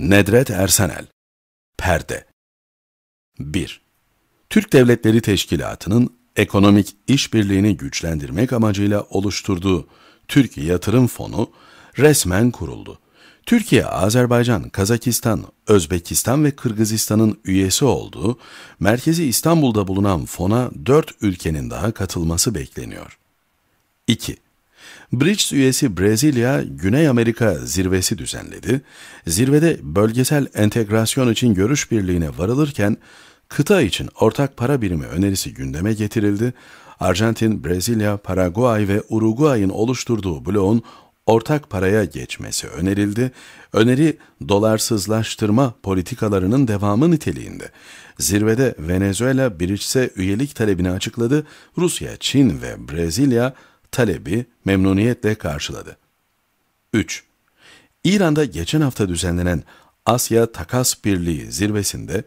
Nedret Ersenel Perde 1. Türk Devletleri Teşkilatı'nın ekonomik işbirliğini güçlendirmek amacıyla oluşturduğu Türkiye Yatırım Fonu resmen kuruldu. Türkiye, Azerbaycan, Kazakistan, Özbekistan ve Kırgızistan'ın üyesi olduğu, merkezi İstanbul'da bulunan fona 4 ülkenin daha katılması bekleniyor. 2. BRICS üyesi Brezilya, Güney Amerika zirvesi düzenledi. Zirvede bölgesel entegrasyon için görüş birliğine varılırken, kıta için ortak para birimi önerisi gündeme getirildi. Arjantin, Brezilya, Paraguay ve Uruguay'ın oluşturduğu bloğun ortak paraya geçmesi önerildi. Öneri dolarsızlaştırma politikalarının devamı niteliğinde. Zirvede Venezuela BRICS'e üyelik talebini açıkladı. Rusya, Çin ve Brezilya talebi memnuniyetle karşıladı. 3. İran'da geçen hafta düzenlenen Asya Takas Birliği zirvesinde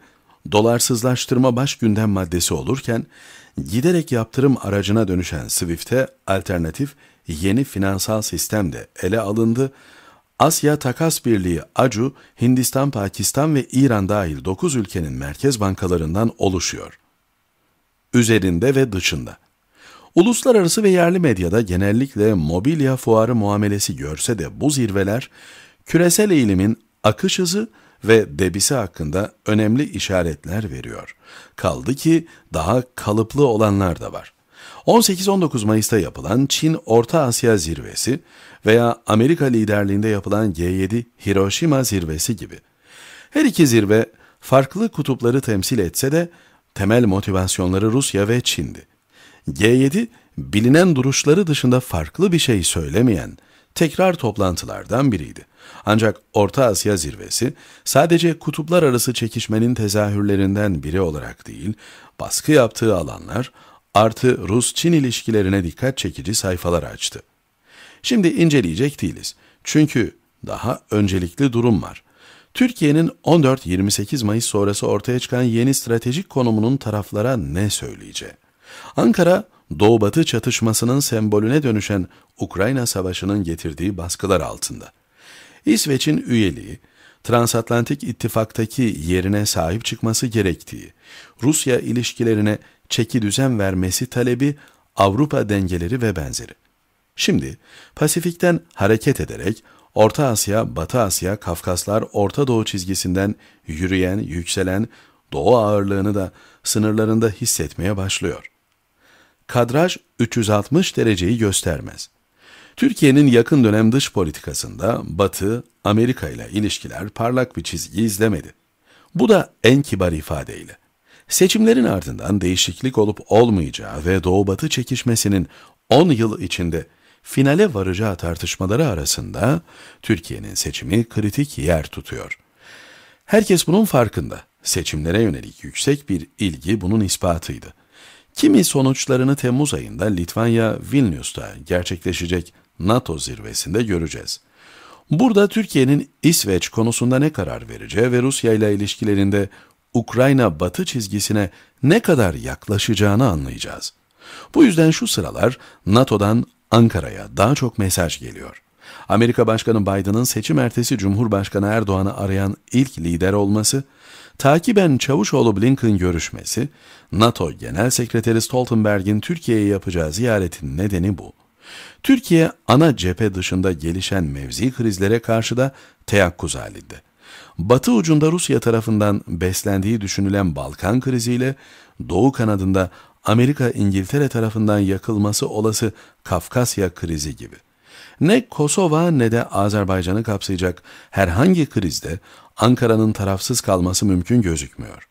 dolarsızlaştırma baş gündem maddesi olurken giderek yaptırım aracına dönüşen Swift'e alternatif yeni finansal sistem de ele alındı. Asya Takas Birliği ACU, Hindistan, Pakistan ve İran dahil 9 ülkenin merkez bankalarından oluşuyor. Üzerinde ve dışında. Uluslararası ve yerli medyada genellikle mobilya fuarı muamelesi görse de bu zirveler küresel eğilimin akış hızı ve debisi hakkında önemli işaretler veriyor. Kaldı ki daha kalıplı olanlar da var. 18-19 Mayıs'ta yapılan Çin Orta Asya Zirvesi veya Amerika liderliğinde yapılan G7 Hiroşima Zirvesi gibi. Her iki zirve farklı kutupları temsil etse de temel motivasyonları Rusya ve Çin'di. G7 bilinen duruşları dışında farklı bir şey söylemeyen tekrar toplantılardan biriydi. Ancak Orta Asya zirvesi sadece kutuplar arası çekişmenin tezahürlerinden biri olarak değil, baskı yaptığı alanlar artı Rus-Çin ilişkilerine dikkat çekici sayfalar açtı. Şimdi inceleyecek değiliz. Çünkü daha öncelikli durum var. Türkiye'nin 14-28 Mayıs sonrası ortaya çıkan yeni stratejik konumunun taraflara ne söyleyeceği? Ankara, Doğu-Batı çatışmasının sembolüne dönüşen Ukrayna Savaşı'nın getirdiği baskılar altında. İsveç'in üyeliği, transatlantik ittifaktaki yerine sahip çıkması gerektiği, Rusya ilişkilerine çeki düzen vermesi talebi, Avrupa dengeleri ve benzeri. Şimdi Pasifik'ten hareket ederek Orta Asya, Batı Asya, Kafkaslar, Orta Doğu çizgisinden yürüyen, yükselen Doğu ağırlığını da sınırlarında hissetmeye başlıyor kadraj 360 dereceyi göstermez. Türkiye'nin yakın dönem dış politikasında Batı, Amerika ile ilişkiler parlak bir çizgi izlemedi. Bu da en kibar ifadeyle. Seçimlerin ardından değişiklik olup olmayacağı ve Doğu-Batı çekişmesinin 10 yıl içinde finale varacağı tartışmaları arasında Türkiye'nin seçimi kritik yer tutuyor. Herkes bunun farkında. Seçimlere yönelik yüksek bir ilgi bunun ispatıydı. Kimi sonuçlarını Temmuz ayında Litvanya Vilnius'ta gerçekleşecek NATO zirvesinde göreceğiz. Burada Türkiye'nin İsveç konusunda ne karar vereceği ve Rusya ile ilişkilerinde Ukrayna batı çizgisine ne kadar yaklaşacağını anlayacağız. Bu yüzden şu sıralar NATO'dan Ankara'ya daha çok mesaj geliyor. Amerika Başkanı Biden'ın seçim ertesi Cumhurbaşkanı Erdoğan'ı arayan ilk lider olması, Takiben Çavuşoğlu Blinken görüşmesi, NATO Genel Sekreteri Stoltenberg'in Türkiye'ye yapacağı ziyaretin nedeni bu. Türkiye ana cephe dışında gelişen mevzi krizlere karşı da teyakkuz halinde. Batı ucunda Rusya tarafından beslendiği düşünülen Balkan kriziyle, Doğu kanadında Amerika İngiltere tarafından yakılması olası Kafkasya krizi gibi. Ne Kosova ne de Azerbaycan'ı kapsayacak herhangi krizde Ankara'nın tarafsız kalması mümkün gözükmüyor.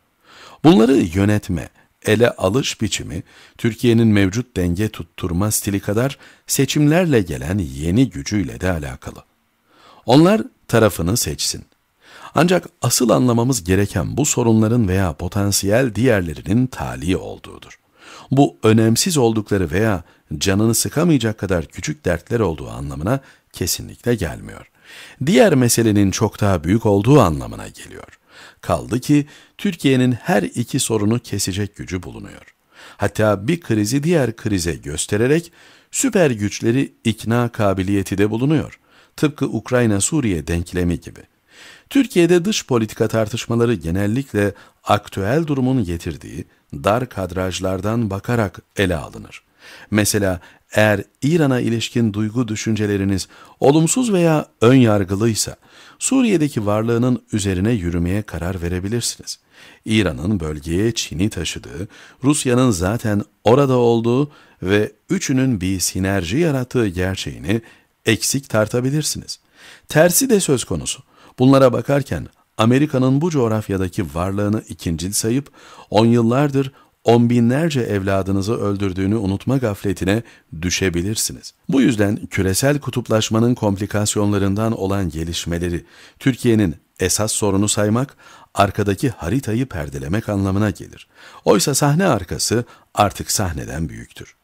Bunları yönetme, ele alış biçimi Türkiye'nin mevcut denge tutturma stili kadar seçimlerle gelen yeni gücüyle de alakalı. Onlar tarafını seçsin. Ancak asıl anlamamız gereken bu sorunların veya potansiyel diğerlerinin tali olduğudur. Bu önemsiz oldukları veya canını sıkamayacak kadar küçük dertler olduğu anlamına kesinlikle gelmiyor diğer meselenin çok daha büyük olduğu anlamına geliyor. Kaldı ki Türkiye'nin her iki sorunu kesecek gücü bulunuyor. Hatta bir krizi diğer krize göstererek süper güçleri ikna kabiliyeti de bulunuyor. Tıpkı Ukrayna-Suriye denklemi gibi. Türkiye'de dış politika tartışmaları genellikle aktüel durumun getirdiği dar kadrajlardan bakarak ele alınır. Mesela eğer İran'a ilişkin duygu düşünceleriniz olumsuz veya ön yargılıysa, Suriye'deki varlığının üzerine yürümeye karar verebilirsiniz. İran'ın bölgeye Çin'i taşıdığı, Rusya'nın zaten orada olduğu ve üçünün bir sinerji yarattığı gerçeğini eksik tartabilirsiniz. Tersi de söz konusu. Bunlara bakarken Amerika'nın bu coğrafyadaki varlığını ikincil sayıp on yıllardır on binlerce evladınızı öldürdüğünü unutma gafletine düşebilirsiniz. Bu yüzden küresel kutuplaşmanın komplikasyonlarından olan gelişmeleri Türkiye'nin esas sorunu saymak, arkadaki haritayı perdelemek anlamına gelir. Oysa sahne arkası artık sahneden büyüktür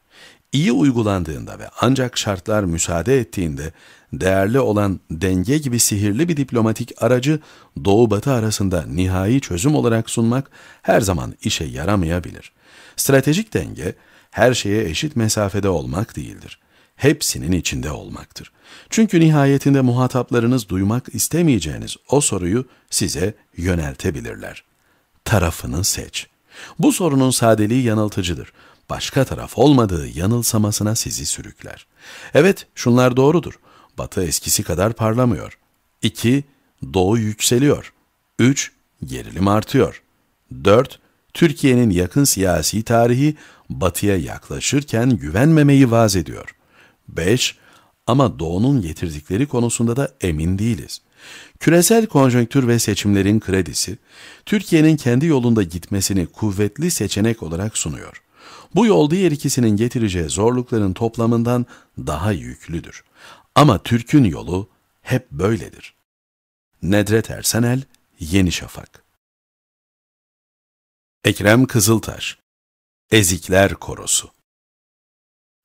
iyi uygulandığında ve ancak şartlar müsaade ettiğinde değerli olan denge gibi sihirli bir diplomatik aracı Doğu-Batı arasında nihai çözüm olarak sunmak her zaman işe yaramayabilir. Stratejik denge her şeye eşit mesafede olmak değildir. Hepsinin içinde olmaktır. Çünkü nihayetinde muhataplarınız duymak istemeyeceğiniz o soruyu size yöneltebilirler. Tarafını seç. Bu sorunun sadeliği yanıltıcıdır başka taraf olmadığı yanılsamasına sizi sürükler. Evet, şunlar doğrudur. Batı eskisi kadar parlamıyor. 2. Doğu yükseliyor. 3. Gerilim artıyor. 4. Türkiye'nin yakın siyasi tarihi batıya yaklaşırken güvenmemeyi vaz ediyor. 5. Ama doğunun getirdikleri konusunda da emin değiliz. Küresel konjonktür ve seçimlerin kredisi, Türkiye'nin kendi yolunda gitmesini kuvvetli seçenek olarak sunuyor. Bu yol diğer ikisinin getireceği zorlukların toplamından daha yüklüdür. Ama Türk'ün yolu hep böyledir. Nedret Ersenel, Yeni Şafak Ekrem Kızıltaş Ezikler Korosu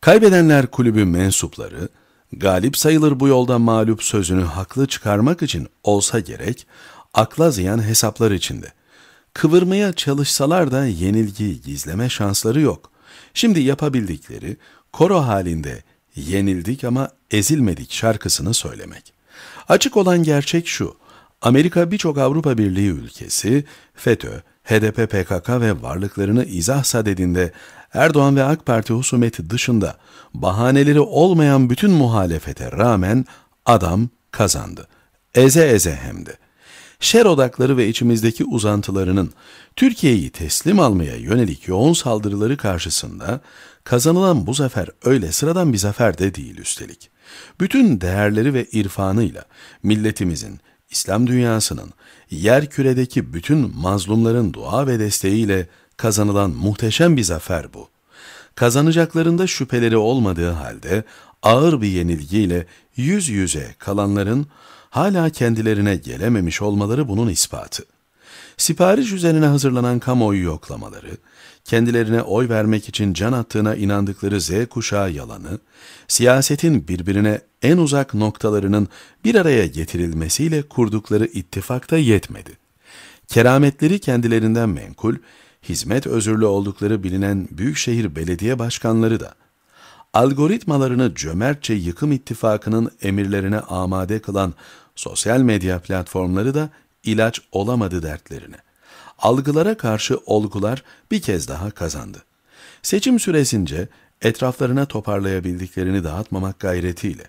Kaybedenler Kulübü mensupları, galip sayılır bu yolda mağlup sözünü haklı çıkarmak için olsa gerek, akla ziyan hesaplar içinde. Kıvırmaya çalışsalar da yenilgiyi gizleme şansları yok. Şimdi yapabildikleri koro halinde yenildik ama ezilmedik şarkısını söylemek. Açık olan gerçek şu, Amerika birçok Avrupa Birliği ülkesi FETÖ, HDP, PKK ve varlıklarını izah sadedinde Erdoğan ve AK Parti husumeti dışında bahaneleri olmayan bütün muhalefete rağmen adam kazandı. Eze eze hem de şer odakları ve içimizdeki uzantılarının Türkiye'yi teslim almaya yönelik yoğun saldırıları karşısında kazanılan bu zafer öyle sıradan bir zafer de değil üstelik. Bütün değerleri ve irfanıyla milletimizin, İslam dünyasının, yer küredeki bütün mazlumların dua ve desteğiyle kazanılan muhteşem bir zafer bu. Kazanacaklarında şüpheleri olmadığı halde ağır bir yenilgiyle yüz yüze kalanların hala kendilerine gelememiş olmaları bunun ispatı. Sipariş üzerine hazırlanan kamuoyu yoklamaları, kendilerine oy vermek için can attığına inandıkları Z kuşağı yalanı, siyasetin birbirine en uzak noktalarının bir araya getirilmesiyle kurdukları ittifakta yetmedi. Kerametleri kendilerinden menkul, hizmet özürlü oldukları bilinen büyükşehir belediye başkanları da, algoritmalarını cömertçe yıkım ittifakının emirlerine amade kılan Sosyal medya platformları da ilaç olamadı dertlerine. Algılara karşı olgular bir kez daha kazandı. Seçim süresince etraflarına toparlayabildiklerini dağıtmamak gayretiyle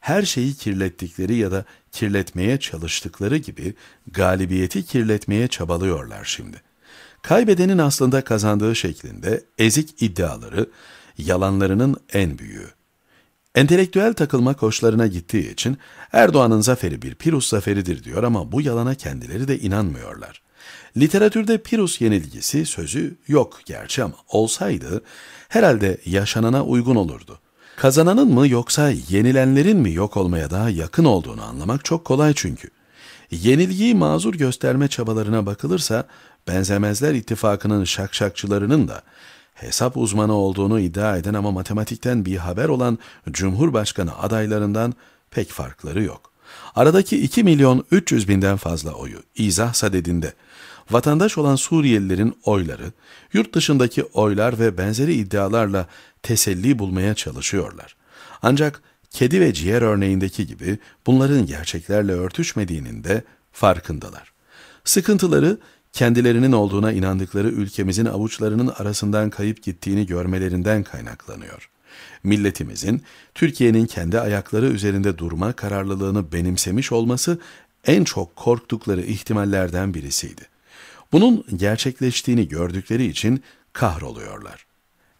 her şeyi kirlettikleri ya da kirletmeye çalıştıkları gibi galibiyeti kirletmeye çabalıyorlar şimdi. Kaybedenin aslında kazandığı şeklinde ezik iddiaları yalanlarının en büyüğü. Entelektüel takılmak hoşlarına gittiği için Erdoğan'ın zaferi bir Pirus zaferidir diyor ama bu yalana kendileri de inanmıyorlar. Literatürde Pirus yenilgisi sözü yok gerçi ama olsaydı herhalde yaşanana uygun olurdu. Kazananın mı yoksa yenilenlerin mi yok olmaya daha yakın olduğunu anlamak çok kolay çünkü. Yenilgiyi mazur gösterme çabalarına bakılırsa benzemezler ittifakının şakşakçılarının da hesap uzmanı olduğunu iddia eden ama matematikten bir haber olan Cumhurbaşkanı adaylarından pek farkları yok. Aradaki 2 milyon 300 binden fazla oyu izah sadedinde vatandaş olan Suriyelilerin oyları, yurt dışındaki oylar ve benzeri iddialarla teselli bulmaya çalışıyorlar. Ancak kedi ve ciğer örneğindeki gibi bunların gerçeklerle örtüşmediğinin de farkındalar. Sıkıntıları kendilerinin olduğuna inandıkları ülkemizin avuçlarının arasından kayıp gittiğini görmelerinden kaynaklanıyor. Milletimizin Türkiye'nin kendi ayakları üzerinde durma kararlılığını benimsemiş olması en çok korktukları ihtimallerden birisiydi. Bunun gerçekleştiğini gördükleri için kahroluyorlar.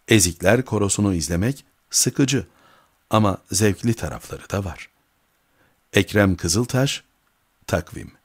Ezikler korosunu izlemek sıkıcı ama zevkli tarafları da var. Ekrem Kızıltaş, Takvim